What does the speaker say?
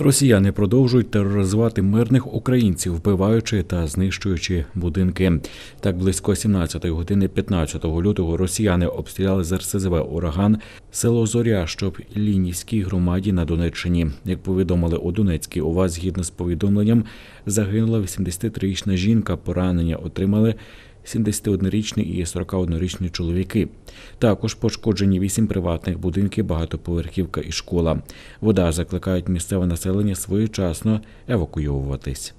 Росіяни продовжують тероризувати мирних українців, вбиваючи та знищуючи будинки. Так близько 17 години 15 лютого росіяни обстріляли з РСЗВ ураган село Зоря, щоб Лінійській громаді на Донеччині. Як повідомили у Донецькій, УВА, згідно з повідомленням загинула 83-річна жінка. Поранення отримали 71-річний і 41-річні чоловіки. Також пошкоджені вісім приватних будинків, багатоповерхівка і школа. Вода закликають місцеве населення своєчасно евакуйовуватись.